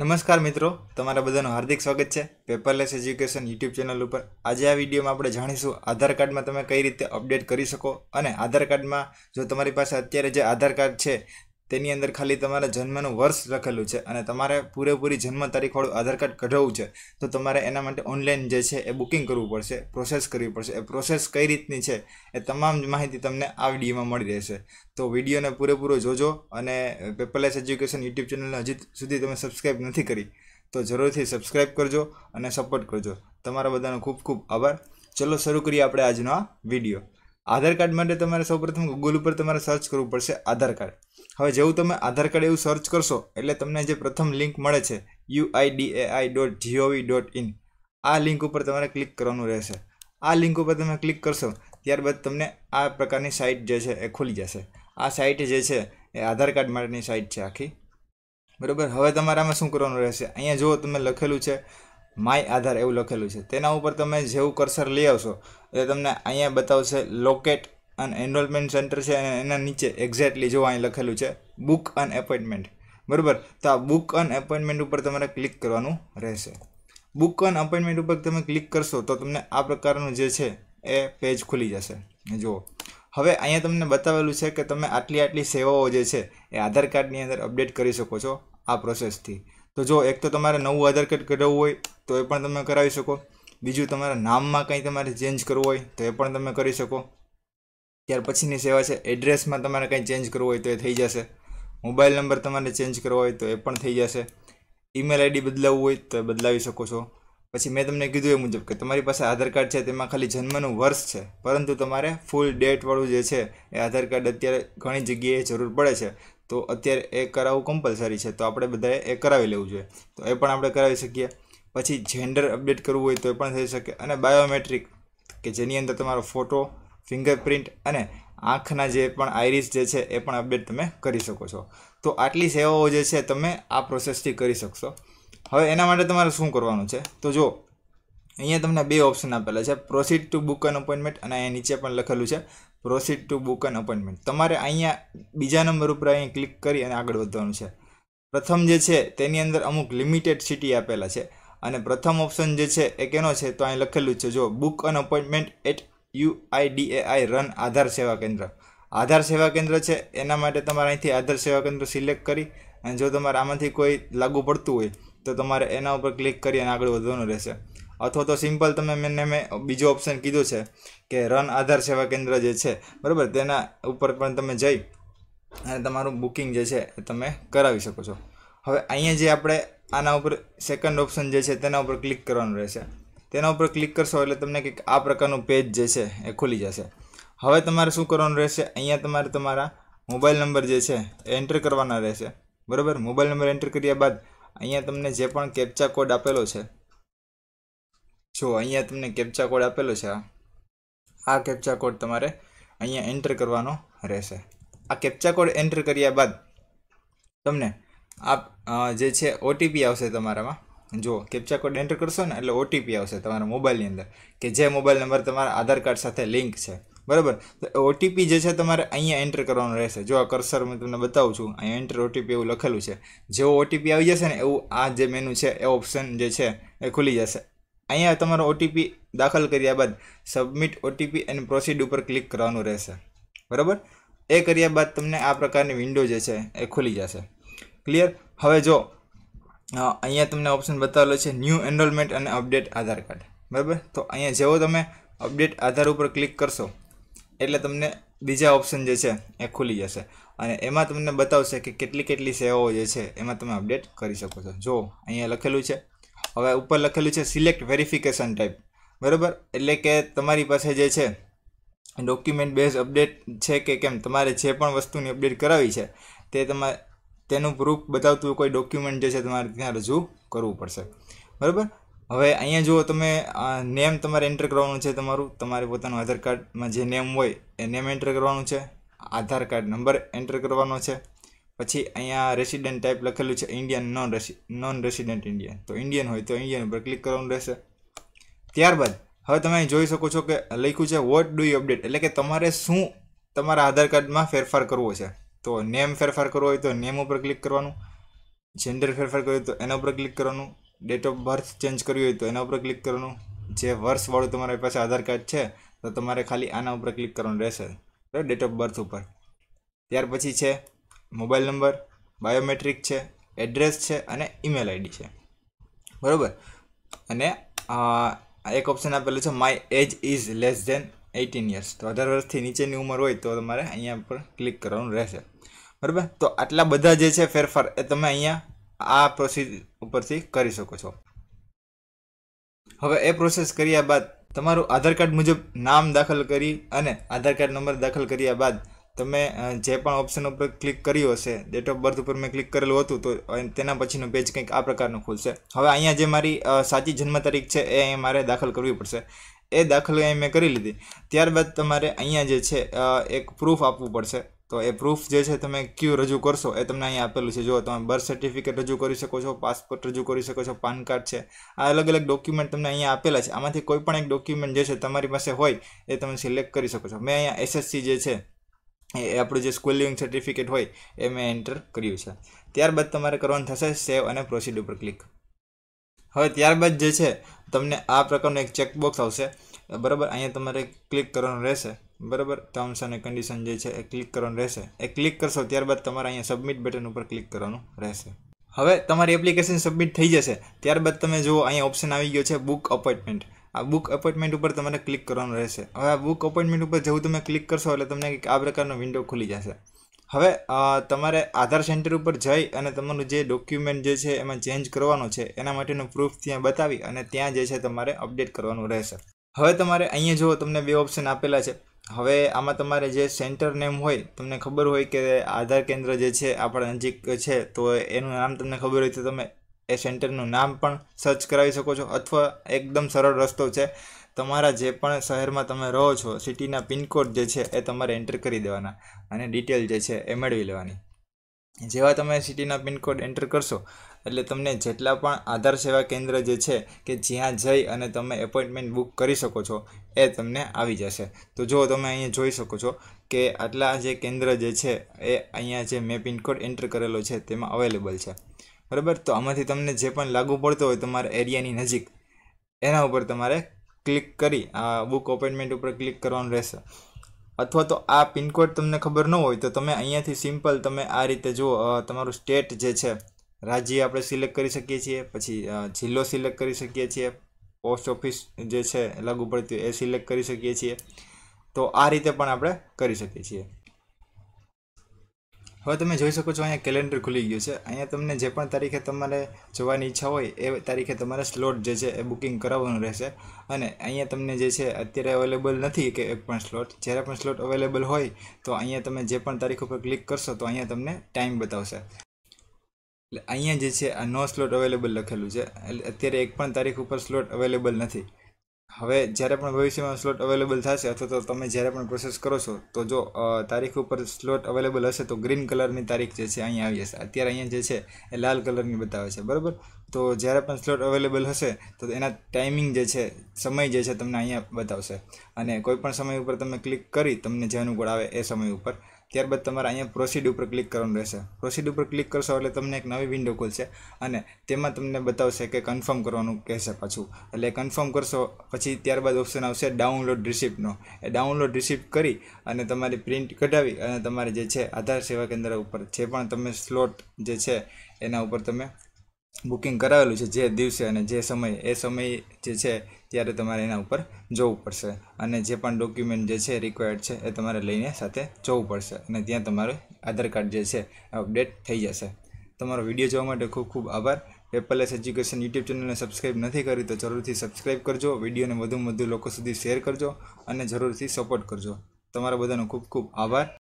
નમસ્કાર મિત્રો તમારા બધાનું હાર્દિક સ્વાગત છે પેપરલેસ એજ્યુકેશન યુટ્યુબ ચેનલ ઉપર આજે આ વિડીયોમાં આપણે જાણીશું આધાર કાર્ડમાં તમે કઈ રીતે અપડેટ કરી શકો અને આધાર કાર્ડમાં જો તમારી પાસે અત્યારે જે આધાર કાર્ડ છે તેની અંદર ખાલી તમારા જન્મનું વર્ષ લખેલું છે અને તમારે પૂરેપૂરી જન્મ તારીખ તારીખવાળું આધાર કાર્ડ કઢાવવું છે તો તમારે એના માટે ઓનલાઈન જે છે એ બુકિંગ કરવું પડશે પ્રોસેસ કરવી પડશે એ પ્રોસેસ કઈ રીતની છે એ તમામ માહિતી તમને આ વિડીયોમાં મળી રહેશે તો વિડીયોને પૂરેપૂરો જોજો અને પેપરલેસ એજ્યુકેશન યુટ્યુબ ચેનલને હજી સુધી તમે સબસ્ક્રાઈબ નથી કરી તો જરૂરથી સબસ્ક્રાઈબ કરજો અને સપોર્ટ કરજો તમારા બધાનો ખૂબ ખૂબ આભાર ચલો શરૂ કરીએ આપણે આજનો આ વિડીયો આધાર કાર્ડ માટે તમારે સૌપ્રથમ ગૂગલ ઉપર તમારે સર્ચ કરવું પડશે આધાર કાર્ડ હવે જેવું તમે આધાર કાર્ડ એવું સર્ચ કરશો એટલે તમને જે પ્રથમ લિંક મળે છે UIDAI dot GOV dot in આ લિંક ઉપર તમારે ક્લિક કરવાનું રહેશે આ લિંક ઉપર તમે ક્લિક કરશો ત્યારબાદ તમને આ પ્રકારની સાઇટ જે છે એ ખુલી જશે આ સાઇટ જે છે એ આધાર કાર્ડ માટેની સાઇટ છે આખી બરાબર હવે તમારે આમાં શું કરવાનું રહેશે અહીંયા જુઓ તમે લખેલું છે માય આધાર એવું લખેલું છે તેના ઉપર તમે જેવું કર્સર લઈ આવશો એ તમને અહીંયા બતાવશે લોકેટ અને એનરોલમેન્ટ સેન્ટર છે અને એના નીચે એક્ઝેક્ટલી જોવા અહીં લખેલું છે બુક અન એપોઇન્ટમેન્ટ બરાબર તો આ બુક અન એપોઇન્ટમેન્ટ ઉપર તમારે ક્લિક કરવાનું રહેશે બુક અન એપોઇન્ટમેન્ટ ઉપર તમે ક્લિક કરશો તો તમને આ પ્રકારનું જે છે એ પેજ ખુલી જશે જુઓ હવે અહીંયા તમને બતાવેલું છે કે તમે આટલી આટલી સેવાઓ જે છે એ આધાર કાર્ડની અંદર અપડેટ કરી શકો છો આ પ્રોસેસથી તો જો એક તો તમારે નવું આધાર કાર્ડ કઢાવવું હોય તો એ પણ તમે કરાવી શકો બીજું તમારા નામમાં કંઈ તમારે ચેન્જ કરવું હોય તો એ પણ તમે કરી શકો ત્યાર પછીની સેવા છે એડ્રેસમાં તમારે કંઈ ચેન્જ કરવું હોય તો એ થઈ જશે મોબાઈલ નંબર તમારે ચેન્જ કરવો હોય તો એ પણ થઈ જશે ઈમેલ આઈડી બદલાવવું હોય તો એ બદલાવી શકો છો પછી મેં તમને કીધું એ મુજબ કે તમારી પાસે આધાર કાર્ડ છે તેમાં ખાલી જન્મનું વર્ષ છે પરંતુ તમારે ફૂલ ડેટવાળું જે છે એ આધાર કાર્ડ અત્યારે ઘણી જગ્યાએ જરૂર પડે છે તો અત્યારે એ કરાવવું કમ્પલસરી છે તો આપણે બધાએ એ કરાવી લેવું જોઈએ તો એ પણ આપણે કરાવી શકીએ પછી જેન્ડર અપડેટ કરવું હોય તો એ પણ થઈ શકે અને બાયોમેટ્રિક કે જેની અંદર તમારો ફોટો ફિંગરપ્રિન્ટ અને આંખના જે પણ આઈરિસ જે છે એ પણ અપડેટ તમે કરી શકો છો તો આટલી સેવાઓ જે છે તમે આ પ્રોસેસથી કરી શકશો હવે એના માટે તમારે શું કરવાનું છે તો જો અહીંયા તમને બે ઓપ્શન આપેલા છે proceed to book an appointment અને અહીંયા નીચે પણ લખેલું છે proceed to book an appointment તમારે અહીંયા બીજા નંબર ઉપર અહીંયા ક્લિક કરી અને આગળ વધવાનું છે પ્રથમ જે છે તેની અંદર અમુક લિમિટેડ સિટી આપેલા છે અને પ્રથમ ઓપ્શન જે છે એ કેનો છે તો અહીં લખેલું છે જો book an appointment at UIDAI run Aadhaar Seva Kendra આધાર સેવા કેન્દ્ર છે એના માટે તમારે અહીંથી આધાર સેવા કેન્દ્ર સિલેક્ટ કરી અને જો તમારે આમાંથી કોઈ લાગુ પડતું હોય તો તમારે એના ઉપર ક્લિક કરી અને આગળ વધવાનું રહેશે અથવા તો સિમ્પલ તમે મેં મેં બીજો ઓપ્શન કીધું છે કે રન આધાર સેવા કેન્દ્ર જે છે બરાબર તેના ઉપર પણ તમે જઈ અને તમારું બુકિંગ જે છે એ તમે કરાવી શકો છો હવે અહીંયા જે આપણે આના ઉપર સેકન્ડ ઓપ્શન જે છે તેના ઉપર ક્લિક કરવાનું રહેશે તેના ઉપર ક્લિક કરશો એટલે તમને કંઈક આ પ્રકારનું પેજ જે છે એ ખુલી જશે હવે તમારે શું કરવાનું રહેશે અહીંયા તમારે તમારા મોબાઈલ નંબર જે છે એ એન્ટર કરવાના રહેશે બરાબર મોબાઈલ નંબર એન્ટર કર્યા બાદ અહીંયા તમને જે પણ કેપ્ચા કોડ આપેલો છે જો અહીંયા તમને કેપ્ચા કોડ આપેલો છે આ કેપ્ચા કોડ તમારે અહીંયા એન્ટર કરવાનો રહેશે આ કેપ્ચા કોડ એન્ટર કર્યા બાદ તમને આપ જે છે ઓટીપી આવશે તમારામાં જો કેપ્ચા કોડ એન્ટર કરશો ને એટલે ઓટીપી આવશે તમારા મોબાઈલની અંદર કે જે મોબાઈલ નંબર તમારા આધાર કાર્ડ સાથે લિંક છે બરાબર તો ઓટીપી જે છે તમારે અહીંયા એન્ટર કરવાનો રહેશે જો આ કર્સર હું તમને બતાવું છું અહીંયા એન્ટર ઓટીપી એવું લખેલું છે જેવો ઓટીપી આવી જશે ને એવું આ જે મેનુ છે એ ઓપ્શન જે છે એ ખુલી જશે અહીંયા તમારો ઓટીપી દાખલ કર્યા બાદ સબમિટ ઓટીપી એન્ડ પ્રોસીડ ઉપર ક્લિક કરવાનું રહેશે બરાબર એ કર્યા બાદ તમને આ પ્રકારની વિન્ડો જે છે એ ખુલી જશે ક્લિયર હવે જો અહીંયા તમને ઓપ્શન બતાવેલો છે new enrolment and update Aadhaar card બરાબર તો અહીંયા જેવો તમે અપડેટ આધાર ઉપર ક્લિક કરશો એટલે તમને બીજા ઓપ્શન જે છે એ ખુલી જશે અને એમાં તમને બતાવશે કે કેટલી કેટલી સેવાઓ જે છે એમાં તમે અપડેટ કરી શકો છો જો અહીંયા લખેલું છે હવે ઉપર લખેલું છે સિલેક્ટ વેરિફિકેશન ટાઈપ બરાબર એટલે કે તમારી પાસે જે છે ડોક્યુમેન્ટ બેઝ અપડેટ છે કે કેમ તમારે જે પણ વસ્તુની અપડેટ કરાવી છે તે તમારે તેનું પ્રૂફ બતાવતું કોઈ ડોક્યુમેન્ટ જે છે તમારે ત્યાં રજૂ કરવું પડશે બરાબર હવે અહીંયા જુઓ તમે નેમ તમારે એન્ટર કરવાનું છે તમારું તમારે પોતાનું આધાર કાર્ડમાં જે નેમ હોય એ નેમ એન્ટર કરવાનું છે આધાર કાર્ડ નંબર એન્ટર કરવાનો છે પછી અહીંયા રેસિડેન્ટ ટાઈપ લખેલું છે ઇન્ડિયન નોન રેસી નોન રેસિડેન્ટ ઇન્ડિયન તો ઇન્ડિયન હોય તો ઇન્ડિયન ઉપર ક્લિક કરવાનું રહેશે ત્યારબાદ હવે તમે અહીં જોઈ શકો છો કે લખ્યું છે વોટ ડુ યુ અપડેટ એટલે કે તમારે શું તમારા આધાર કાર્ડમાં ફેરફાર કરવો છે તો નેમ ફેરફાર કરવો હોય તો નેમ ઉપર ક્લિક કરવાનું જેન્ડર ફેરફાર કરવો હોય તો એના ઉપર ક્લિક કરવાનું ડેટ ઓફ બર્થ ચેન્જ કરવી હોય તો એના ઉપર ક્લિક કરવાનું જે વર્ષવાળું તમારી પાસે આધાર કાર્ડ છે તો તમારે ખાલી આના ઉપર ક્લિક કરવાનું રહેશે ડેટ ઓફ બર્થ ઉપર ત્યાર પછી છે મોબાઈલ નંબર બાયોમેટ્રિક છે એડ્રેસ છે અને ઈમેલ આઈડી છે બરાબર અને એક ઓપ્શન આપેલું છે my age is less than eighteen years તો અઢાર વર્ષથી નીચેની ઉંમર હોય તો તમારે અહીંયા પર ક્લિક કરવાનું રહેશે બરાબર તો આટલા બધા જે છે ફેરફાર એ તમે અહીંયા આ પ્રોસેસ ઉપરથી કરી શકો છો હવે એ પ્રોસેસ કર્યા બાદ તમારું આધાર કાર્ડ મુજબ નામ દાખલ કરી અને આધાર કાર્ડ નંબર દાખલ કર્યા બાદ તમે જે પણ ઓપ્શન ઉપર ક્લિક કર્યું હશે ડેટ ઓફ બર્થ ઉપર મેં ક્લિક કરેલું હતું તો તેના પછીનું પેજ કંઈક આ પ્રકારનું ખુલશે હવે અહીંયા જે મારી સાચી જન્મ તારીખ છે એ અહીંયા મારે દાખલ કરવી પડશે એ દાખલ અહીં મેં કરી લીધી ત્યારબાદ તમારે અહીંયા જે છે એક પ્રૂફ આપવું પડશે તો એ પ્રૂફ જે છે તમે ક્યુ રજૂ કરશો એ તમને અહીંયા આપેલું છે જો તમે બર્થ સર્ટિફિકેટ રજૂ કરી શકો છો પાસપોર્ટ રજૂ કરી શકો છો પાન કાર્ડ છે આ અલગ અલગ ડોક્યુમેન્ટ તમને અહીંયા આપેલા છે આમાંથી કોઈ પણ એક ડોક્યુમેન્ટ જે છે તમારી પાસે હોય એ તમે સિલેક્ટ કરી શકો છો મેં અહીંયા એસએસસી જે છે એ આપણું જે સ્કૂલ લિવિંગ સર્ટિફિકેટ હોય એ મેં એન્ટર કર્યું છે ત્યારબાદ તમારે કરવાનું થશે સેવ અને પ્રોસીડ ઉપર ક્લિક હવે ત્યારબાદ જે છે તમને આ પ્રકારનું એક ચેકબોક્સ આવશે બરાબર અહીંયા તમારે ક્લિક કરવાનું રહેશે બરાબર ટર્મ્સ અને કન્ડિશન જે છે એ ક્લિક કરવાનું રહેશે એ ક્લિક કરશો ત્યારબાદ તમારે અહીંયા સબમિટ બટન ઉપર ક્લિક કરવાનું રહેશે હવે તમારી એપ્લિકેશન સબમિટ થઈ જશે ત્યારબાદ તમે જુઓ અહીંયા ઓપ્શન આવી ગયો છે બુક અપોઇન્ટમેન્ટ આ બુક એપોઇન્ટમેન્ટ ઉપર તમારે ક્લિક કરવાનું રહેશે હવે આ બુક એપોઇન્ટમેન્ટ ઉપર જેવું તમે ક્લિક કરશો એટલે તમને આ પ્રકારનો વિન્ડો ખુલી જશે હવે તમારે આધાર સેન્ટર ઉપર જઈ અને તમારું જે ડોક્યુમેન્ટ જે છે એમાં ચેન્જ કરવાનું છે એના માટેનું પ્રૂફ ત્યાં બતાવી અને ત્યાં જે છે તમારે અપડેટ કરવાનું રહેશે હવે તમારે અહીંયા જુઓ તમને બે ઓપ્શન આપેલા છે હવે આમાં તમારે જે સેન્ટર નેમ હોય તમને ખબર હોય કે આધાર કેન્દ્ર જે છે આપણા નજીક છે તો એનું નામ તમને ખબર હોય તો તમે એ સેન્ટરનું નામ પણ સર્ચ કરાવી શકો છો અથવા એકદમ સરળ રસ્તો છે તમારા જે પણ શહેરમાં તમે રહો છો સિટીના પિનકોડ જે છે એ તમારે એન્ટર કરી દેવાના અને ડિટેલ જે છે એ મેળવી લેવાની જેવા તમે સિટીના પિનકોડ એન્ટર કરશો એટલે તમને જેટલા પણ આધાર સેવા કેન્દ્ર જે છે કે જ્યાં જઈ અને તમે એપોઇન્ટમેન્ટ બુક કરી શકો છો એ તમને આવી જશે તો જો તમે અહીંયા જોઈ શકો છો કે આટલા જે કેન્દ્ર જે છે એ અહીંયા જે મેં પિનકોડ એન્ટર કરેલો છે તેમાં અવેલેબલ છે બરાબર તો આમાંથી તમને જે પણ લાગુ પડતો હોય તમારા એરિયાની નજીક એના ઉપર તમારે ક્લિક કરી આ બુક અપોઇન્ટમેન્ટ ઉપર ક્લિક કરવાનું રહેશે અથવા તો આ પિનકોડ તમને ખબર ન હોય તો તમે અહીંયાથી સિમ્પલ તમે આ રીતે જુઓ તમારું સ્ટેટ જે છે રાજ્ય આપણે સિલેક્ટ કરી શકીએ છીએ પછી જિલ્લો સિલેક્ટ કરી શકીએ છીએ પોસ્ટ ઓફિસ જે છે લાગુ પડતી એ સિલેક્ટ કરી શકીએ છીએ તો આ રીતે પણ આપણે કરી શકીએ છીએ હવે તમે જોઈ શકો છો અહીંયા કેલેન્ડર ખુલી ગયું છે અહીંયા તમને જે પણ તારીખે તમારે જવાની ઈચ્છા હોય એ તારીખે તમારે સ્લોટ જે છે એ બુકિંગ કરાવવાનું રહેશે અને અહીંયા તમને જે છે અત્યારે અવેલેબલ નથી કે એક પણ સ્લોટ જ્યારે પણ સ્લોટ અવેલેબલ હોય તો અહીંયા તમે જે પણ તારીખ ઉપર ક્લિક કરશો તો અહીંયા તમને ટાઈમ બતાવશે એટલે અહીંયા જે છે આ નો સ્લોટ અવેલેબલ લખેલું છે અત્યારે એક પણ તારીખ ઉપર સ્લોટ અવેલેબલ નથી હવે જ્યારે પણ ભવિષ્યમાં સ્લોટ અવેલેબલ થશે અથવા તો તમે જ્યારે પણ પ્રોસેસ કરો છો તો જો તારીખ ઉપર સ્લોટ અવેલેબલ હશે તો ગ્રીન કલરની તારીખ જે છે અહીંયા આવી જશે અત્યારે અહીંયા જે છે એ લાલ કલરની બતાવે છે બરાબર તો જ્યારે પણ સ્લોટ અવેલેબલ હશે તો એના ટાઈમિંગ જે છે સમય જે છે તમને અહીંયા બતાવશે અને કોઈપણ સમય ઉપર તમે ક્લિક કરી તમને જે અનુકૂળ આવે એ સમય ઉપર ત્યારબાદ તમારે અહીંયા પ્રોસીડ ઉપર ક્લિક કરવાનું રહેશે પ્રોસીડ ઉપર ક્લિક કરશો એટલે તમને એક નવી વિન્ડો ખુલશે અને તેમાં તમને બતાવશે કે કન્ફર્મ કરવાનું કહેશે પાછું એટલે કન્ફર્મ કરશો પછી ત્યારબાદ ઓપ્શન આવશે ડાઉનલોડ રિસિપ્ટનો એ ડાઉનલોડ રિસિપ્ટ કરી અને તમારી પ્રિન્ટ કઢાવી અને તમારે જે છે આધાર સેવા કેન્દ્ર ઉપર જે પણ તમે સ્લોટ જે છે એના ઉપર તમે બુકિંગ કરાવેલું છે જે દિવસે અને જે સમય એ સમય જે છે ત્યારે તમારે એના ઉપર જવું પડશે અને જે પણ ડોક્યુમેન્ટ જે છે રિક્વાયર્ડ છે એ તમારે લઈને સાથે જવું પડશે અને ત્યાં તમારું આધાર કાર્ડ જે છે અપડેટ થઈ જશે તમારો વિડીયો જોવા માટે ખૂબ ખૂબ આભાર પેપરલેસ એજ્યુકેશન યુટ્યુબ ચેનલને સબસ્ક્રાઈબ નથી કરી તો જરૂરથી સબસ્ક્રાઈબ કરજો વિડીયોને વધુમાં વધુ લોકો સુધી શેર કરજો અને જરૂરથી સપોર્ટ કરજો તમારા બધાનો ખૂબ ખૂબ આભાર